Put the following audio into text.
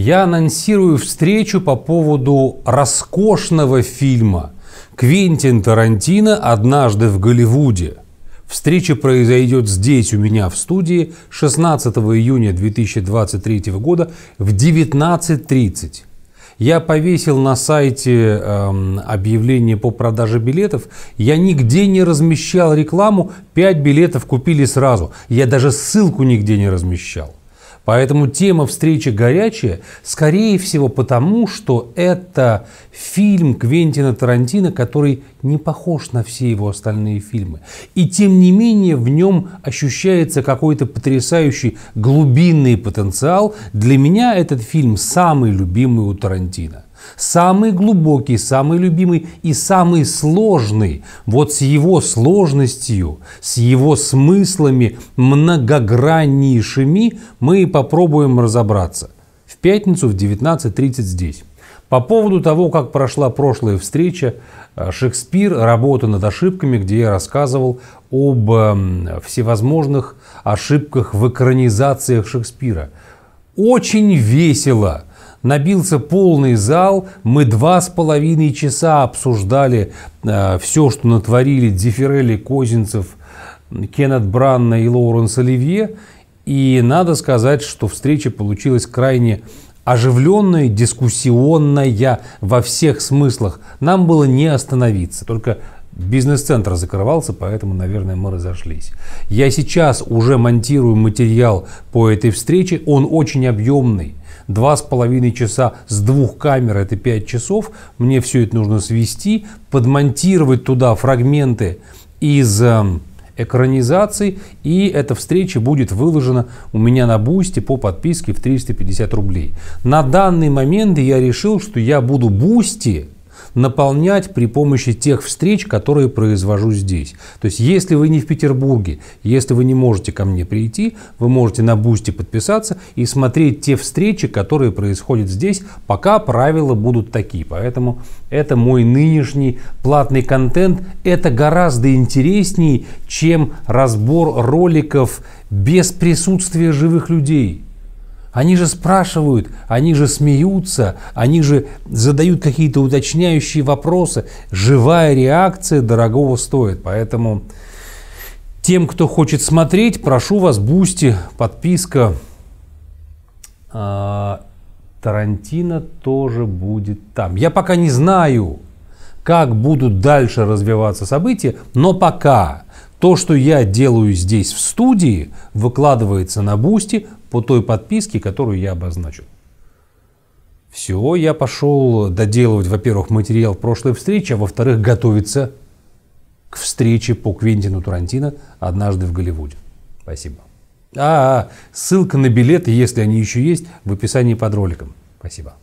Я анонсирую встречу по поводу роскошного фильма «Квентин Тарантино. Однажды в Голливуде». Встреча произойдет здесь у меня в студии 16 июня 2023 года в 19.30. Я повесил на сайте эм, объявление по продаже билетов. Я нигде не размещал рекламу. Пять билетов купили сразу. Я даже ссылку нигде не размещал. Поэтому тема встречи горячая, скорее всего, потому что это фильм Квентина Тарантино, который не похож на все его остальные фильмы. И тем не менее в нем ощущается какой-то потрясающий глубинный потенциал. Для меня этот фильм самый любимый у Тарантино. Самый глубокий, самый любимый и самый сложный. Вот с его сложностью, с его смыслами многограннейшими мы и попробуем разобраться. В пятницу в 19.30 здесь. По поводу того, как прошла прошлая встреча, э, Шекспир «Работа над ошибками», где я рассказывал об эм, всевозможных ошибках в экранизациях Шекспира. Очень весело! набился полный зал, мы два с половиной часа обсуждали э, все, что натворили Дефирелли, Козинцев, Кеннет Бранна и Лоуренс Оливье, и надо сказать, что встреча получилась крайне оживленная, дискуссионная во всех смыслах. Нам было не остановиться, только Бизнес-центр закрывался, поэтому, наверное, мы разошлись. Я сейчас уже монтирую материал по этой встрече. Он очень объемный. Два с половиной часа с двух камер, это пять часов. Мне все это нужно свести, подмонтировать туда фрагменты из эм, экранизации, И эта встреча будет выложена у меня на Бусти по подписке в 350 рублей. На данный момент я решил, что я буду Бусти наполнять при помощи тех встреч, которые произвожу здесь. То есть, если вы не в Петербурге, если вы не можете ко мне прийти, вы можете на Бусти подписаться и смотреть те встречи, которые происходят здесь, пока правила будут такие. Поэтому это мой нынешний платный контент. Это гораздо интереснее, чем разбор роликов без присутствия живых людей. Они же спрашивают, они же смеются, они же задают какие-то уточняющие вопросы. Живая реакция дорогого стоит. Поэтому тем, кто хочет смотреть, прошу вас, бусти, подписка. А, Тарантино тоже будет там. Я пока не знаю, как будут дальше развиваться события, но пока то, что я делаю здесь в студии, выкладывается на Бусти, по той подписке, которую я обозначил. Все, я пошел доделывать, во-первых, материал прошлой встречи, а во-вторых, готовиться к встрече по Квентину Тарантино однажды в Голливуде. Спасибо. А, ссылка на билеты, если они еще есть, в описании под роликом. Спасибо.